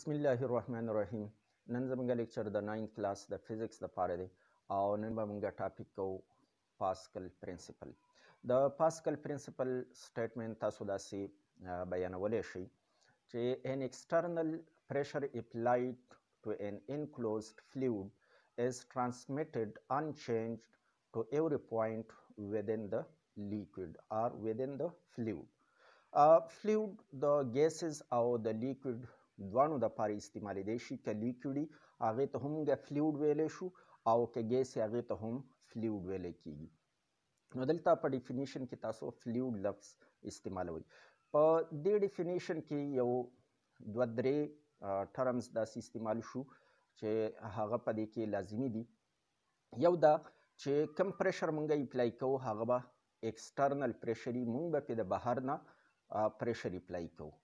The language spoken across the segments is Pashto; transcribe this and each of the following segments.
بسم نن زموږ لیکچر د 9th کلاس د فزکس لپاره دی او نن به موږ ټاپک کو پاسکل پرنسپل د پاسکل پرنسپل سټیټمنټ تاسو داسې بیانولی شئ چې ان external pressure applied to an enclosed fluid is transmitted unchanged to every point within the liquid or within the fluid uh, fluid the gases or the liquid دوانو د پاره استعمالېدای شي که لیکویډ وي هغې ته هم موږ فلیوډ ویلی شو او که ګیس وي هغې ته هم فلیوډ ویلی کیږي نو دلته په ډیفینیشن کې تاسو فلیوډ لفظ استعمالوي په دې ډیفینیشن کې یو دوه درې ټرمز داسې استعمال شو چې هغه په دې کې لازمی دي یو دا چې کم پریشر مونږه اپلای کوو هغه به ایکسټرنل پریشري مونږ به د بهر نه پریشر اپلای کوو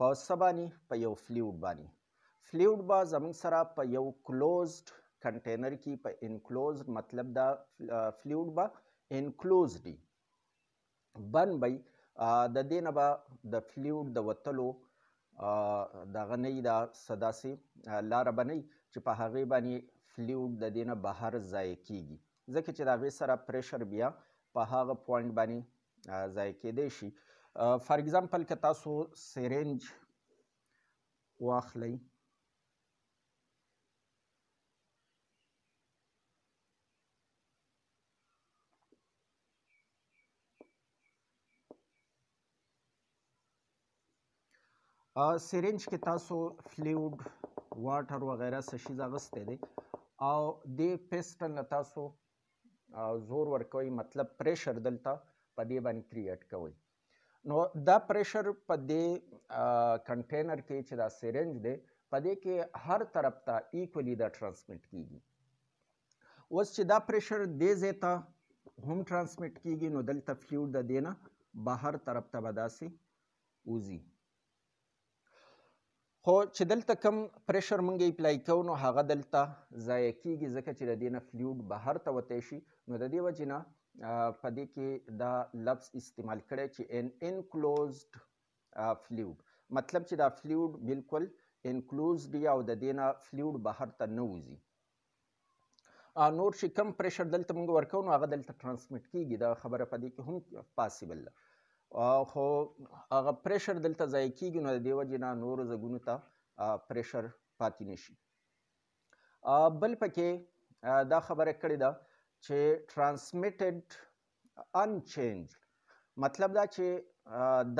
په سبانی په یو فلوید باندې فلوید با زموږ سره په یو کلوزډ کنټینر کې په انکلوزډ مطلب دا فلوید با انکلوزډ دی بن بای د دې نه به د فلوید د وتلو د غنۍ دا صداسي لار بنئ چې په هغه باندې فلوید د دې نه بهر ځای کیږي ځکه چې دا غي سره پریشر بیا په هغه پوینټ باندې ځای کېدی شي فار اگزامپل که تاسو سرنج واخلئ سرنج کې تاسو فلیوډ واټر وغیرہ څه شي اغستی دی او دې پیسټل نه تاسو زور ورکوئ مطلب پریشر دلته په دې باندې کریټ کوئ نو دا پریشر په دې کنټینر کې چې دا سیرنج دی په دې کې هر طرف ته ایکولی دا ترانسمیټ کیږي اوس چې دا پریشر دې ځای ته هم ترانسمیټ کیږي نو دلته فلوید د دې نه بهر طرف ته به داسې وځي خو چې دلته کم پریشر مونږ اپلای کوو نو هغه دلته ضایع کیږي ځکه چې د دې نه فلوید بهر ته وتی شي نو د دې وجې نه په دې کې دا لفظ استعمال کړی چې ان انکلوزډ فلوید مطلب چې دا فلوید بالکل انکلوزډ یا د دې نه فلوید بهر ته نه وځي نور چې کم پریشر دلته موږ ورکو نو هغه دلته ترانسمیټ کیږي دا خبره په دې کې هم پاسیبل ده خو هغه پریشر دلته ضایع کیږي نو د دې وجې نه نورو غږونو ته پریشر پاتې نشي بل پکې دا خبره کړې ده چې ترانسمیټډ انچینج مطلب دا چې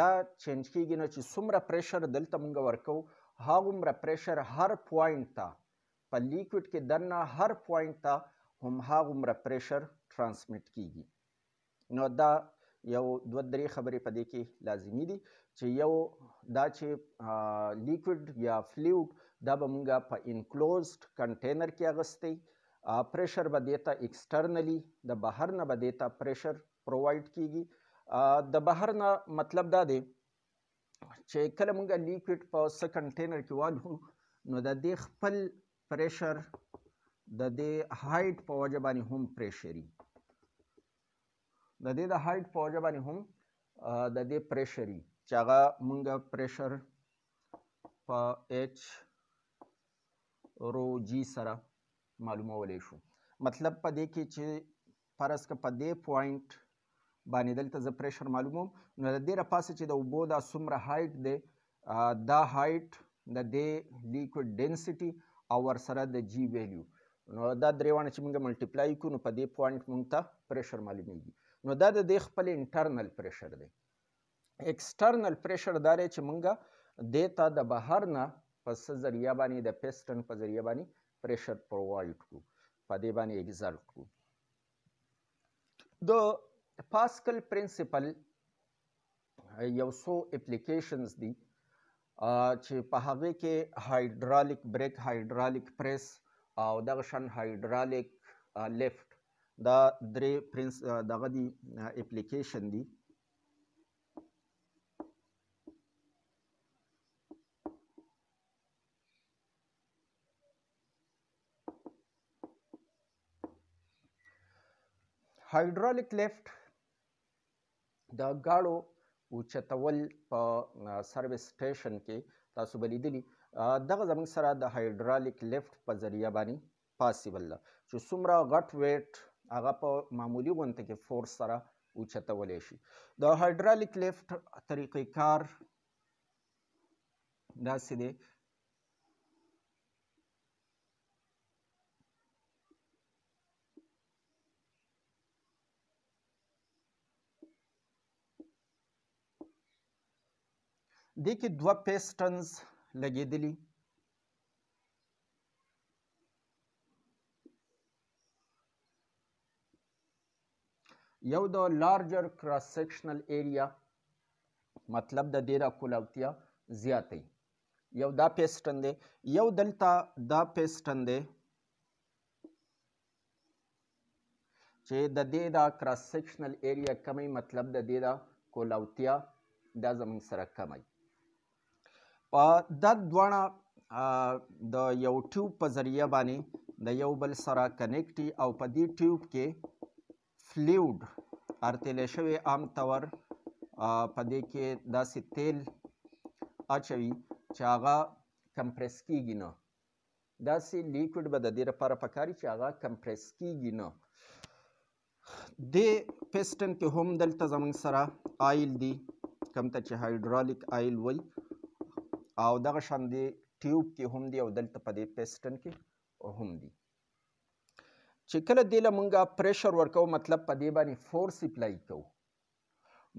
دا چینج کیږي نه چې څومره پریشر دلته موږ ورکو هغومره پریشر هر پوینټ ته په لیکوډ کې دننه هر پوینټ ته هم هغومره پریشر ترانسمیټ کیږي نو دا یو دوه درې خبرې په دې کې لازمی دي چې یو دا چې لیکوډ یا فلوید دا به موږ په انکلوزډ کنټینر کې اغستې پریشر به دیتا ایکسټرنلی د بهر نه به دیتا پریشر پروواید کیږي د بهر نه مطلب دا دی چې کله موږ لیکوید په س کنټینر کې والو نو د دې خپل پریشر د دې هایټ په وجه باندې هم پریشري د دې د هایټ په وجه باندې هم د دې پریشري چې هغه موږ پریشر په اچ رو جی سره معلومولی شو مطلب په دې کې چې فرض که په دې پوینټ باندې دلته زه پریشر معلوموم نو د دې راپاسه چې د اوبو دا څومره هایټ دی دا هایټ د دې لیکوډ ډینسټي او ورسره د جی ویلیو نو دا درېواړه چې موږ ملټیپلای کړو نو په دې پوینټ موږ ته پریشر معلومیږي نو دا د دې خپل انټرنل پریشر دی اکسټرنل پریشر دا دی چې موږ دې ته د بهر نه په څه ذریعه باندې د پیسټن په ذریعه باندې پریشر پرووایډ کړو په دې باندې اگزارټ کړو د پاسکل پرنسپل یو سو اپلیکیشنز دي چې په هغه کې هایډرالیک بریک هایډرالیک پریس او دغه شان هایډرالیک لفټ دا درې پرنس دغه دي اپلیکیشن دي هایډرالک لیفټ د غاړو اوچتول په سرویس سټیشن کې تاسو بلیدلی دغه زموږ سره د هایډرالک لیفټ په ذریعہ باندې پاسیبل ده چې څومره غټ ویټ هغه په معمولی غونته کې فورس سره اوچتولی شي د هایډرالک لیفټ طریقې کار داسې دی دې کې دوه پیسټنز لګېدلي یو د لارجر کراس سیکشنل ایریا مطلب د ډیره کولاوتیا زیاتې یو دا پیسټن دی یو دلته دا پیسټن دی چې د دې دا کراس سیکشنل ایریا کمی مطلب د دې دا کولاوتیا دا زمونږ سره کمی دا دواړه د یو ټیوب په ذریعه باندې د یو بل سره کنیکټي او په دې ټیوب کې فلیوډ ارتلې شوی عام طور په دې کې داسې تیل اچوي چې هغه کمپریس کیږي نه داسې لیکوډ به د دې لپاره پکاري چې هغه کمپریس کیږي نه د پیسټن کې هم دلته زمونږ سره آیل دی کم ته چې هایډرالیک آیل وایي او دغه شان دی ټیوب کې هم دی او دلته په دې پیسټن کې هم دی چې کله دی له مونږه پریشر ورکو مطلب په دې باندې فورس اپلای کوو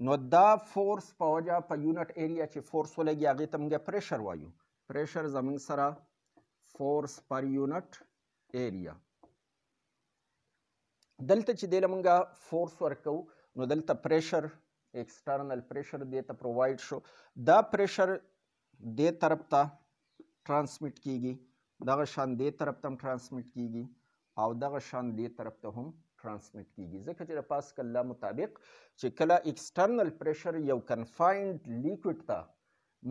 نو دا فورس په وجه په یونټ ایریا چې فورس ولګي هغې ته مونږ پریشر وایو پریشر زمونږ سره فورس پر یونټ ایریا دلته چې دی له مونږه فورس ورکو نو دلته پریشر اکسټرنل پریشر دې ته پرووایډ شو دا پریشر دې طرف ته ترانسمیټ کیږي دغه شان دې طرف ته هم ترانسمیټ کیږي او دغه شان دې طرف ته هم ترانسمیټ کیږي ځکه چې د پاسکل لا مطابق چې کله اکسټرنل پریشر یو کنفایند لیکوډ ته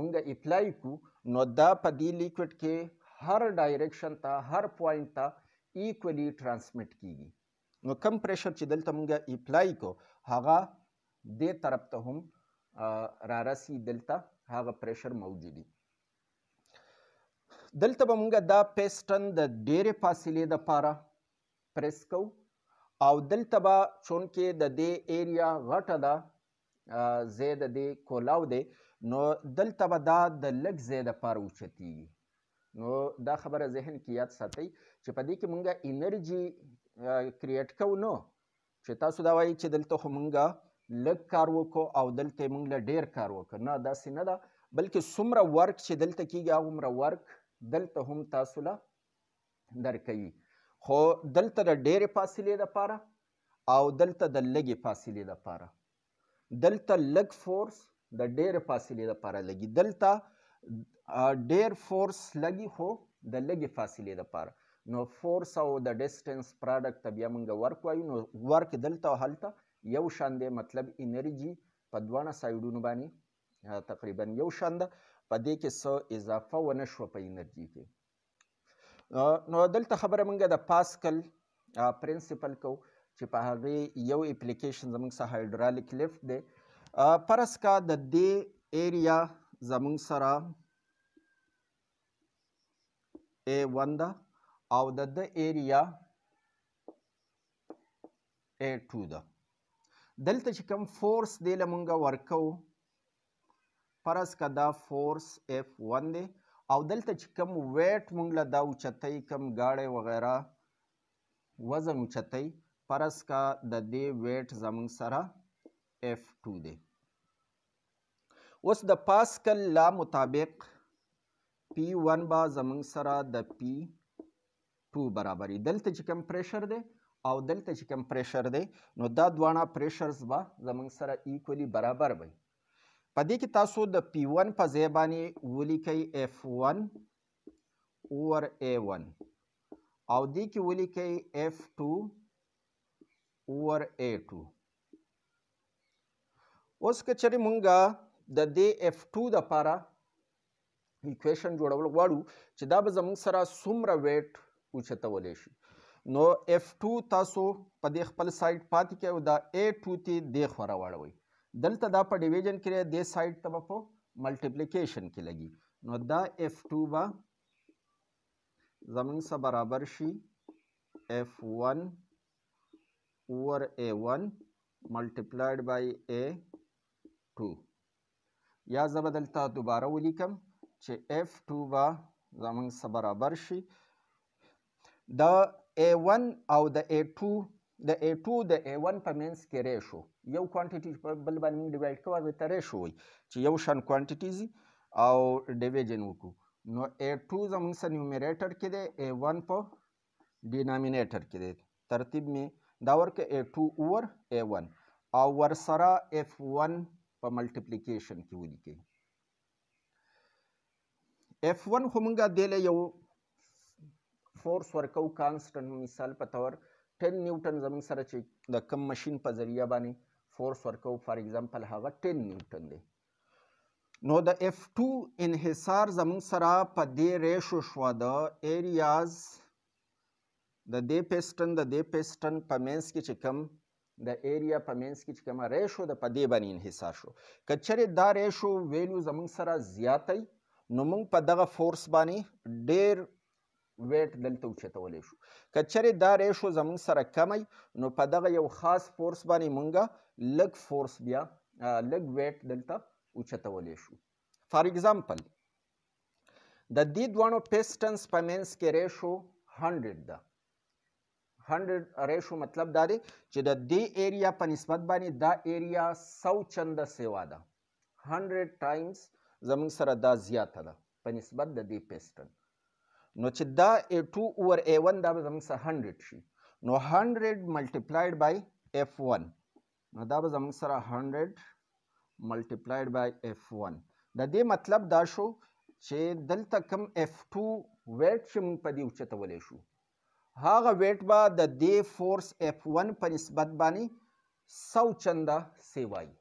مونږ اپلای کو نو دا په دې لیکوډ کې هر ډایرکشن ته هر پوینټ ته ایکولی ترانسمیټ کیږي نو کم پریشر چې دلته مونږه اپلای کو هغه دې طرف ته هم رارسي دلته هغه پریشر موجودی دلته به مونږ دا پیسټن د ډېرې فاصلې د پاره پریس کو او دلته به چونکې د دې ایریا غټه ده زی د دې کولاو دی نو دلته به دا د لږ ځای د پاره اوچتیږي نو دا خبره ذهن کې یاد ساتئ چې په دې کې مونږه انرژي کریټ کوو نو چې تاسو دا وایي چې دلته خو مونږه لږ کار وکړو او دلته موږ له ډیر کار وکړو نه داسې نه ده بلکې څومره ورک چې دلته کیږي هغومره ورک دلته هم تاسو له درکوي خو دلته د ډېرې فاصلې دپاره او دلته د لږې فاصلې دپاره دلته لږ فورس د ډېرې فاصلې دپاره لګي دلته ډېر فورس لګي خو د لږې فاصلې دپاره نو فورس او د ډیسټنس پراډکټ بیا موږ ورک وایو نو ورک دلته او هلته یو شان دی مطلب انرژي په دواړه سایډونو باندې تقریبا یو شان ده په دې کې څه اضافه ونه شوه په انرژي کې نو دلته خبره موږ د پاسکل پرنسپل کو چې په هغې یو اپلیکیشن زموږ سره هایډرالیک لفت دی فرض کا د دې ایریا زموږ سره ای ون ده او د د ایریا ای ټو ده دلته چې کوم فورس دی له مونږه ورکو فرض که دا فورس اف ون دی او دلته چې کوم ویټ مونږ له دا اوچتئ کوم ګاډی وغیره وزن اوچتئ فرض که د دې ویټ زمونږ سره اف ټو دی اوس د پاسکل لا مطابق پی ون به زمونږ سره د پی ټو برابري دلته چې کوم پریشر دی او دلته چې کوم پریشر دی نو دا دواړه پریشرز به زمونږ سره ایکولی برابر وي په دې کې تاسو د پی ون په ځای باندې ولیکئ اف ون اوور ای ون او دې کې ولیکئ اف ټو اوور ای ټو اوس که چېرې مونږ د دې اف ټو دپاره ایکویشن جوړول غواړو چې دا به زمونږ سره څومره ویټ اوچتولی شي نو F2 تاسو په دې خپل سایډ پاتې کې او دا A2 ته د خورا واړوي دلته دا په ډیویژن کې د سایډ ته په ملټیپلیکیشن کې لګي نو دا F2 با زمون سره برابر شي F1 over A1 multiplied by A2 یا زه به دلته دوباره ولیکم چې F2 به زمونږ سره برابر شي د A1 او د A2 د A2 د A1 په منځ کې ریشو یو کوانټیټي چې په بل باندې موږ ډیوایډ کوو هغې ته ریشو وایي چې یو شان کوانټیټیز او ډیویژن وکړو نو A2 زموږ سره نیومیریټر کې دی A1 په ډینامینیټر کې دی ترتیب مې دا ورکه A2 اوور A1 او ورسره F1 په ملټیپلیکیشن کې ولیکئ F1 خو مونږه دله یو فورس ورکو کانسټنټ مثال په تور 10 نیوټن زموږ سره چې د کم ماشين په ذریعہ باندې فورس ورکو فار ایگزامپل هغه 10 نیوټن دی نو د F2 انحصار زموږ سره په دې ریشو شو د ایریاز د دې پیسټن د دې پیسټن په مینس کې چې کم د ایریا په مینس کې چې کومه ریشو د په دې باندې انحصار شو کچرې دا ریشو ویلو زمونږ سره زیاتی نو موږ په دغه فورس باندې ډېر ویټ دلته اوچتولی شو که چیرې دا ریشو زموږ سره کمی نو په دغه یو خاص فورس باندې مونږه لږ فورس بیا لږ ویټ دلته اوچتولی شو فار اگزامپل د دې دواړو پیسټنس په منځ کې ریشو هنډرډ ده 100 ریشو مطلب دا دی چې د دې ایریا په نسبت باندې دا ایریا 100 چنده سیوا ده 100 ټایمز زمونږ سره دا زیاته ده په نسبت د دې پیسټن نو چې دا a2 over a1 دا به زموږ سره 100 شي نو 100 multiplied by f1 نو دا به زموږ سره 100 multiplied by f1 د دې مطلب دا شو چې دلته کم f2 ویټ چې موږ په دې اوچتولی شو هغه ویټ به د دې فورس f1 په نسبت باندې سو چنده سیوایي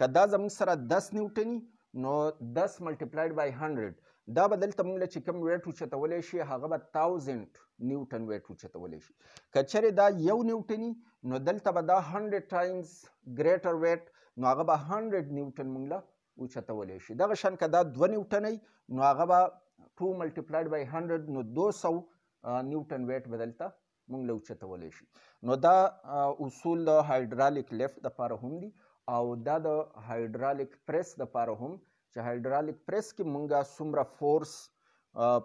که دا زموږ سره 10 نیوټني نو 10 ملټیپلایډ بای 100 دا به دلته موږ له چې کوم ویټ اوچتولی شي هغه به تاوزند نیوټن ویټ اوچتولی شي که چیرې دا یو نیوټني نو دلته به دا هنډرډ ټایمز ګریټر ویټ نو هغه به هنډرډ نیوټن موږ له اوچتولی شي دغه شان که دا دوه نیوټنۍ نو هغه به ټو ملټیپلایډ بای هنډرډ نو دو سو نیوټن ویټ به دلته موږ له اوچتولی شي نو دا اصول د هایډرالیک لفټ دپاره هم دي او دا د هایډرالیک پریس دپاره هم چې هایدرالیک پریس کې مونږه څومره فورس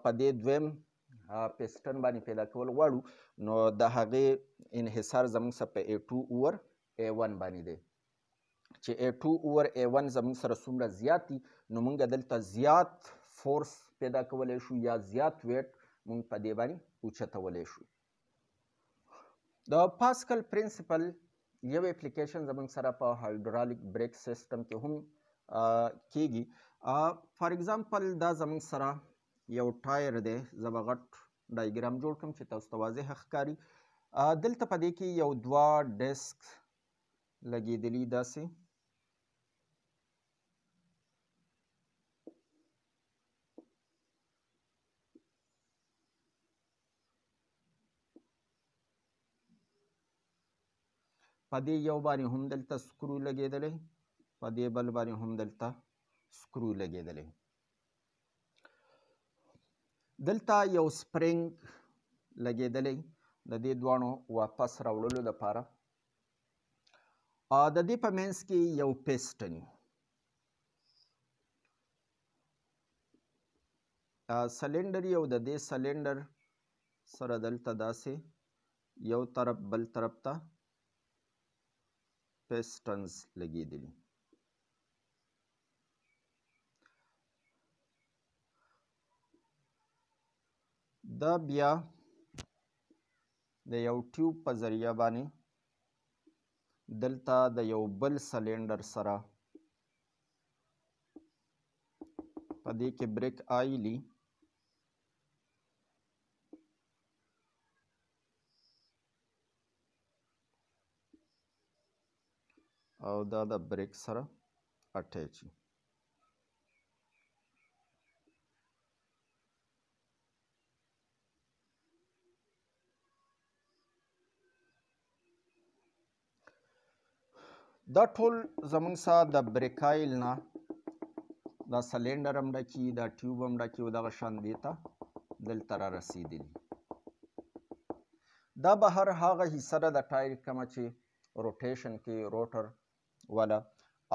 په دې دویم پیسټن باندې پیدا کول غواړو نو د هغې انحصار زموږ سره په ای ټو اوور ای ون باندې دی چې ای ټو اوور ای ون زموږ سره څومره زیات دي نو مونږ دلته زیات فورس پیدا کولی شو یا زیات ویټ مونږ په دې باندې اوچتولی شو د پاسکل پرنسپل یو اپلیکیشن زمونږ سره په هایډرالیک بریک سیستم کې هم کیږي فار ایگزامپل دا زمونږ سره یو ټایر دی زه به غټ ډایګرام جوړ کړم چې تاسو ته واضح ښکاري دلته په دې کې یو دوه ډیسک لګېدلي داسې په دې یو باندې هم دلته سکرو لګېدلی په دې بل باندې هم دلته سکرو لګېدلی دلته یو سپرینګ لګېدلی د دې دواړو واپس راوړلو لپاره د دې په منځ کې یو پیسټن سلینډر یو د دې سلینډر سره دلته داسې یو طرف بل طرف ته پیسټنز لګېدلي دا بیا د یو ټیوب په ذریعه باندې دلته د یو بل سلینډر سره په دې کې بریک آیلی او دا د بریک سره اټیچ دا ټول زمونږ سره د بریکایل نه دا سلینډر هم ډکي دا ټیوب هم ډکي او دغه شان دې ته دلته را رسېدلي دا به هر هغه حصه ده د ټایر کومه چې روټیشن کې روټر والا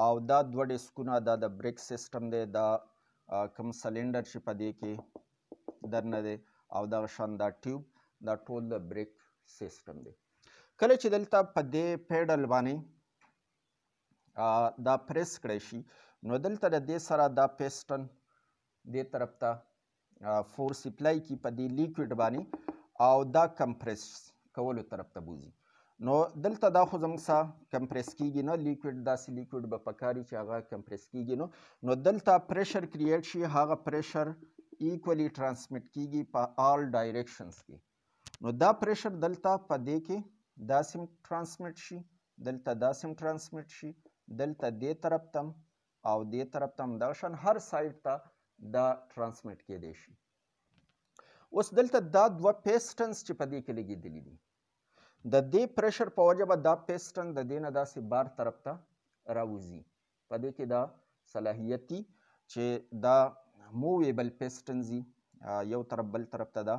او دا دوه ډیسکونه دا د بریک سیسټم دی دا کم سلینډر چې په دې کې درنه دی او دغه شان دا ټیوب دا ټول د بریک سیسټم دی کله چې دلته په دې پیډل باندې دا پریس کړی شي نو دلته د دې سره دا پیسټن دې طرف ته فورس اپلای کی په دې لیکوډ باندې او دا کمپریس کولو طرف ته بوزي نو دلته دا خو زموږ سره کمپریس کیږي نه لیکوډ داسې لیکوډ به پکاري چې هغه کمپریس کیږي نو نو دلته پریشر کریټ شي هغه پریشر ایکولی ترانسمیټ کیږي په آل ډایریکشنز کې نو دا پریشر دلته په دې کې داسې ترانسمیټ شي دلته داسې ترانسمیټ شي دلته دې طرف تم او دې طرف تم دا شان هر سایډ ته دا ترانسمیټ کېدی شي اوس دلته دا دوه پیسټنز چې په دې کې لګېدلی دي د دې پریشر په وجه به دا پیسټن د دې نه داسې بار طرف ته راوځي په دې کې دا صلاحیت دي چې دا موویبل پیسټنز یو طرف بل طرف ته دا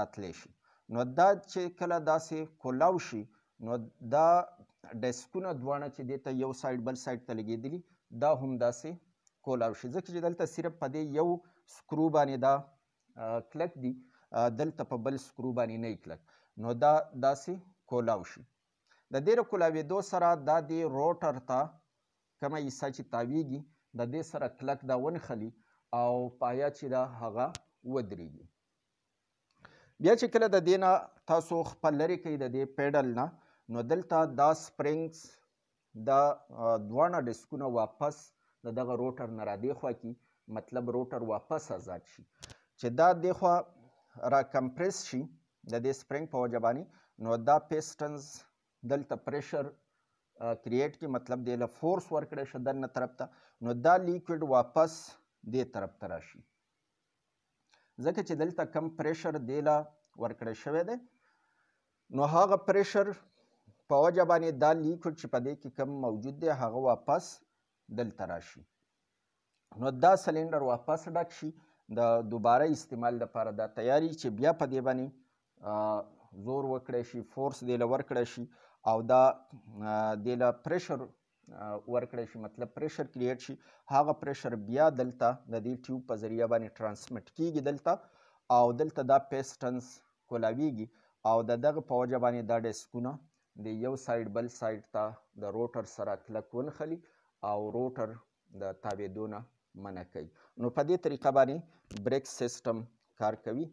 راتلی شي نو دا چې کله داسې کولاو شي نو دا ډیسکونه دواړه چې دی ته یو سایډ بل سایډ ته لګېدلي دا هم داسې کولاو شي ځکه چې دلته صرف په دې یو سکرو باندې دا کلک دی دلته په بل سکرو باندې نه کلک نو دا داسې کولاو شي د دې کولاوېدو سره دا دی روټر ته کومه حصه چې تاویږي د دې سره کلک دا ونښلي او پایا چې دا هغه ودرېږي بیا چې کله د دې نه تاسو خپل لرې کوئ د دې پیډل نه نو دلته دا سپرینګز دا دواړه ډیسکونه واپس د دغه روټر نه را دیخوا کی مطلب روټر واپس آزاد شي چې دا دیخوا را کمپریس شي د دې سپرینګ په وجه باندې نو دا پیسټنز دلته پریشر کریټ کی مطلب دی له فورس ورکړی شي دنه طرف ته نو دا لیکوډ واپس دې طرف ته راشي ځکه چې دلته کم پریشر دی له ورکړی شوی دی نو هغه پریشر په وجه باندې دا لیک چې په دې کې کم موجود دی هغه واپس دلته راشي نو دا سلینډر واپس ډک شي د دوباره استعمال لپاره دا تیاری چې بیا په دې باندې زور وکړی شي فورس دې له ورکړی شي او دا دې له پریشر ورکړی شي مطلب پریشر کریټ شي هغه پریشر بیا دلته د دې ټیوب په ذریعه باندې ترانسمټ کیږي دلته او دلته دا پیسټنس کولاویږي او د دغه په وجه باندې دا ډیسکونه د یو سایډ بل سایډ ته د روټر سره کلک ونښلي او روټر د تاویدو نه منع کوي نو په دې طریقه باندې بریک سیستم کار کوي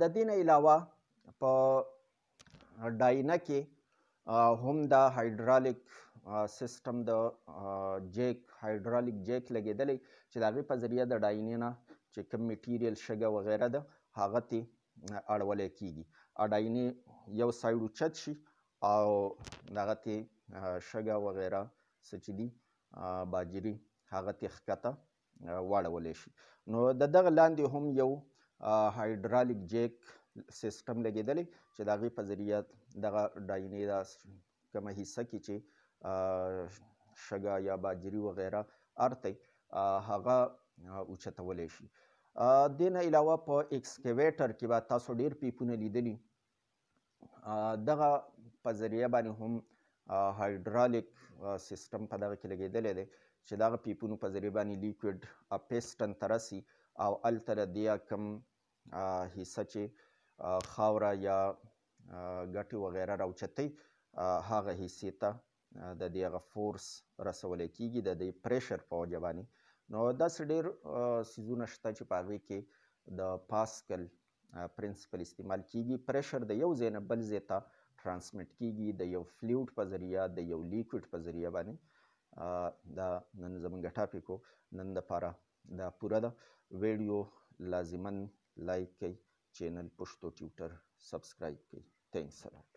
د دې نه علاوه په ډاینا کې هم د هایډرالیک سیستم د جیک هایډرالیک جیک لګېدلی چې د هغې په ذریعه د ډاینې نه چې کوم میټیریل شګه وغیره ده هغه تې اړولی کیږي اډاینې یو سایډ اوچت شي او دغه ته شګه وغیره څه چې دي باجري هغه ته ښکته واړولی شي نو د دغه لاندې هم یو هایډرالیک جیک سیستم لګېدلی چې د هغې په ذریعه دغه ډاینې دا کومه حصه کې چې شګه یا باجري وغیره ارتی هغه اوچتولی شي دینه علاوه په اکسکیویټر کې به تاسو ډیر پیپونه لیدلی دغه په ذریعه باندې هم هایډرالیک سیستم په دغه کې لګیدلی دی چې دغه پیپونو په ذریعه باندې لیکویډ پیسټن ته رسي او هلته د دې کم حصه چې خاوره یا ګټې وغیره راوچتوي هغه حصې ته د دې هغه فورس رسولی کیږي د دې پریشر په وجه باندې نو داسې ډېر سیزونه شته چې په هغې کې د پاسکل پرنسپل استعمال کیږي پریشر د یو ځای نه بل ځای ته ترانسمیټ کیږي د یو فلیوټ په ذریعه د یو لیکوډ په ذریعه باندې دا نن زمونږ ټاپیک و نن دپاره دا پوره ده ویډیو لازما لایک کوئ چینل پښتو ټیوټر سبسکرایب کړئ تھینکس سلام